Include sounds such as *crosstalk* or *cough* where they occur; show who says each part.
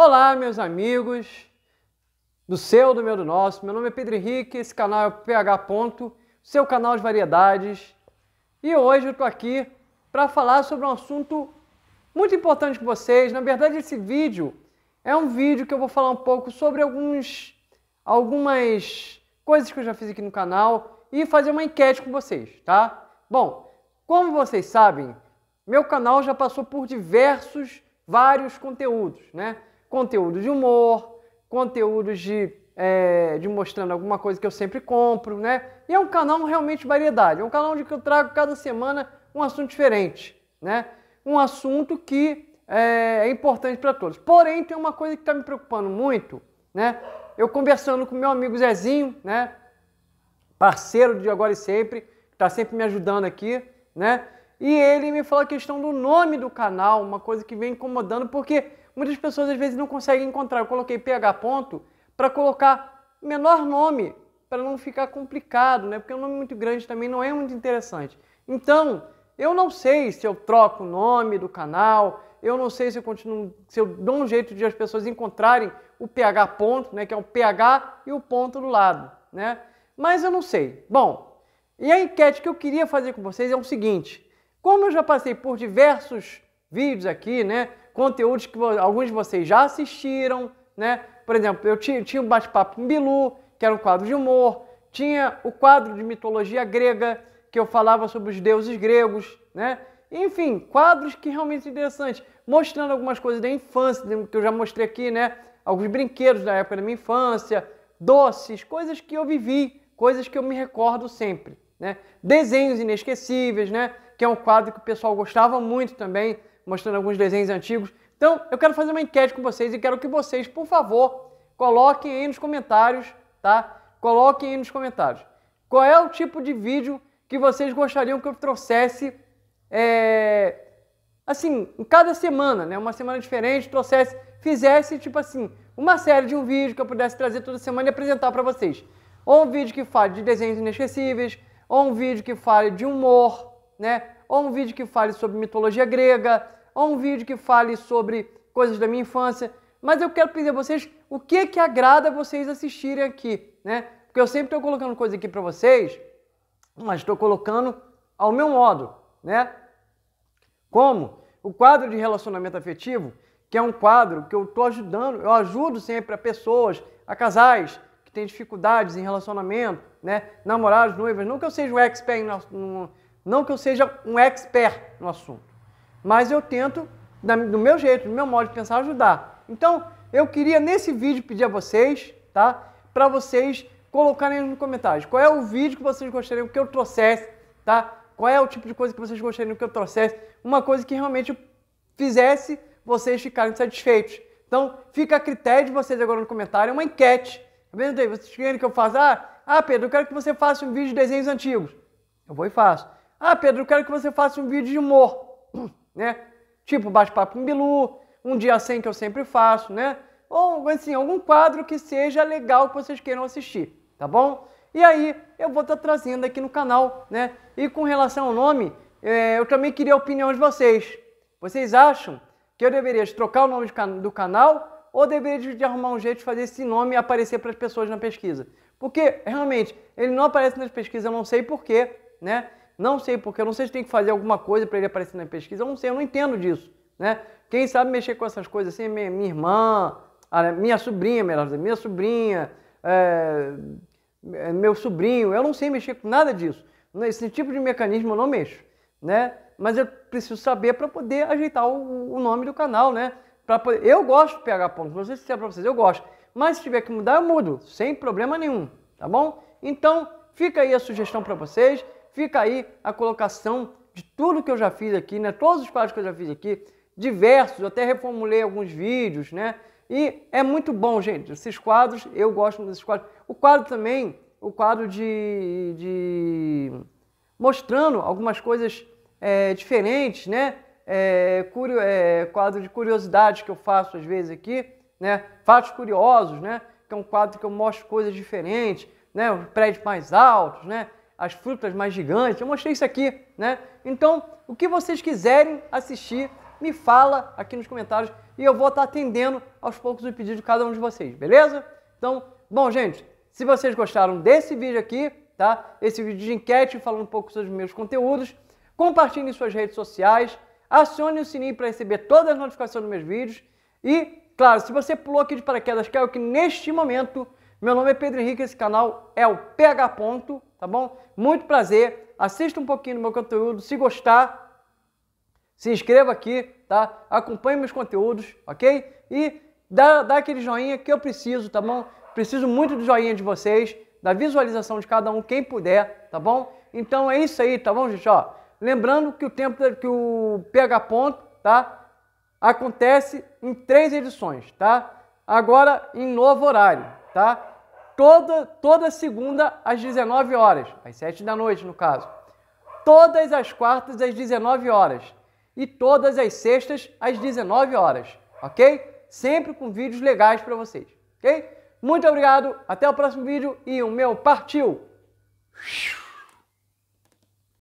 Speaker 1: Olá, meus amigos do seu, do meu, do nosso. Meu nome é Pedro Henrique, esse canal é o PH Ponto, seu canal de variedades. E hoje eu estou aqui para falar sobre um assunto muito importante para vocês. Na verdade, esse vídeo é um vídeo que eu vou falar um pouco sobre alguns, algumas coisas que eu já fiz aqui no canal e fazer uma enquete com vocês, tá? Bom, como vocês sabem, meu canal já passou por diversos, vários conteúdos, né? conteúdo de humor, conteúdos de, é, de mostrando alguma coisa que eu sempre compro, né? E é um canal realmente variedade, é um canal onde eu trago cada semana um assunto diferente, né? Um assunto que é, é importante para todos. Porém, tem uma coisa que está me preocupando muito, né? Eu conversando com meu amigo Zezinho, né? Parceiro de agora e sempre, que está sempre me ajudando aqui, né? E ele me falou a questão do nome do canal, uma coisa que vem incomodando, porque muitas pessoas às vezes não conseguem encontrar. Eu coloquei PH ponto para colocar menor nome, para não ficar complicado, né? Porque é um nome muito grande também não é muito interessante. Então, eu não sei se eu troco o nome do canal, eu não sei se eu continuo, se eu dou um jeito de as pessoas encontrarem o PH ponto, né? Que é o PH e o ponto do lado, né? Mas eu não sei. Bom, e a enquete que eu queria fazer com vocês é o seguinte. Como eu já passei por diversos vídeos aqui, né? Conteúdos que alguns de vocês já assistiram, né? Por exemplo, eu tinha, o um bate-papo com Bilu, que era um quadro de humor, tinha o quadro de mitologia grega, que eu falava sobre os deuses gregos, né? Enfim, quadros que realmente são interessantes, mostrando algumas coisas da infância, que eu já mostrei aqui, né? Alguns brinquedos da época da minha infância, doces, coisas que eu vivi, coisas que eu me recordo sempre. Né? Desenhos inesquecíveis, né? que é um quadro que o pessoal gostava muito também, mostrando alguns desenhos antigos. Então, eu quero fazer uma enquete com vocês e quero que vocês, por favor, coloquem aí nos comentários, tá? Coloquem aí nos comentários. Qual é o tipo de vídeo que vocês gostariam que eu trouxesse, é... assim, em cada semana, né? Uma semana diferente, trouxesse, fizesse, tipo assim, uma série de um vídeo que eu pudesse trazer toda semana e apresentar para vocês. Ou um vídeo que fale de desenhos inesquecíveis, ou um vídeo que fale de humor, né? Ou um vídeo que fale sobre mitologia grega, ou um vídeo que fale sobre coisas da minha infância. Mas eu quero pedir a vocês o que que agrada vocês assistirem aqui, né? Porque eu sempre estou colocando coisa aqui para vocês, mas estou colocando ao meu modo, né? Como o quadro de relacionamento afetivo, que é um quadro que eu estou ajudando, eu ajudo sempre a pessoas, a casais, têm dificuldades em relacionamento, né? Namorados, noivas, não que eu seja um expert no, não que eu seja um expert no assunto, mas eu tento do meu jeito, do meu modo de pensar ajudar. Então, eu queria nesse vídeo pedir a vocês, tá? Para vocês colocarem nos comentários qual é o vídeo que vocês gostariam que eu trouxesse, tá? Qual é o tipo de coisa que vocês gostariam que eu trouxesse? Uma coisa que realmente fizesse vocês ficarem satisfeitos. Então, fica a critério de vocês agora no comentário, é uma enquete Tá mesmo David? Vocês querem que eu faça? Ah, ah, Pedro, eu quero que você faça um vídeo de desenhos antigos. Eu vou e faço. Ah, Pedro, eu quero que você faça um vídeo de humor. *clears throat* né? Tipo, bate-papo com Bilu, um dia sem que eu sempre faço, né? Ou, assim, algum quadro que seja legal que vocês queiram assistir, tá bom? E aí, eu vou estar tá trazendo aqui no canal, né? E com relação ao nome, é, eu também queria a opinião de vocês. Vocês acham que eu deveria trocar o nome do canal ou deveria de arrumar um jeito de fazer esse nome aparecer para as pessoas na pesquisa. Porque realmente ele não aparece nas pesquisas, eu não sei porquê, né? Não sei porquê, eu não sei se tem que fazer alguma coisa para ele aparecer na pesquisa, eu não sei, eu não entendo disso, né? Quem sabe mexer com essas coisas assim, minha, minha irmã, minha sobrinha, melhor dizer, minha sobrinha, é, é, meu sobrinho, eu não sei mexer com nada disso. Esse tipo de mecanismo eu não mexo, né? Mas eu preciso saber para poder ajeitar o, o nome do canal, né? Pra, eu gosto de pH pontos, não sei se é para vocês, eu gosto. Mas se tiver que mudar, eu mudo, sem problema nenhum, tá bom? Então, fica aí a sugestão para vocês, fica aí a colocação de tudo que eu já fiz aqui, né? Todos os quadros que eu já fiz aqui, diversos, eu até reformulei alguns vídeos, né? E é muito bom, gente, esses quadros, eu gosto desses quadros. O quadro também, o quadro de, de mostrando algumas coisas é, diferentes, né? é, curio, é, quadro de curiosidades que eu faço às vezes aqui, né? Fatos curiosos, né? Que é um quadro que eu mostro coisas diferentes, né? Os prédios mais altos, né? As frutas mais gigantes. Eu mostrei isso aqui, né? Então, o que vocês quiserem assistir, me fala aqui nos comentários e eu vou estar atendendo aos poucos o pedido de cada um de vocês, beleza? Então, bom, gente, se vocês gostaram desse vídeo aqui, tá? Esse vídeo de enquete falando um pouco sobre os meus conteúdos, compartilhe em suas redes sociais, acione o sininho para receber todas as notificações dos meus vídeos. E, claro, se você pulou aqui de paraquedas, quero é que neste momento, meu nome é Pedro Henrique, esse canal é o PH Ponto, tá bom? Muito prazer, assista um pouquinho do meu conteúdo, se gostar, se inscreva aqui, tá? Acompanhe meus conteúdos, ok? E dá, dá aquele joinha que eu preciso, tá bom? Preciso muito do joinha de vocês, da visualização de cada um, quem puder, tá bom? Então é isso aí, tá bom, gente? Ó, Lembrando que o tempo que o pega ponto, tá? Acontece em três edições, tá? Agora em novo horário, tá? Toda toda segunda às 19 horas, às 7 da noite no caso. Todas as quartas às 19 horas e todas as sextas às 19 horas, OK? Sempre com vídeos legais para vocês, OK? Muito obrigado, até o próximo vídeo e o meu partiu.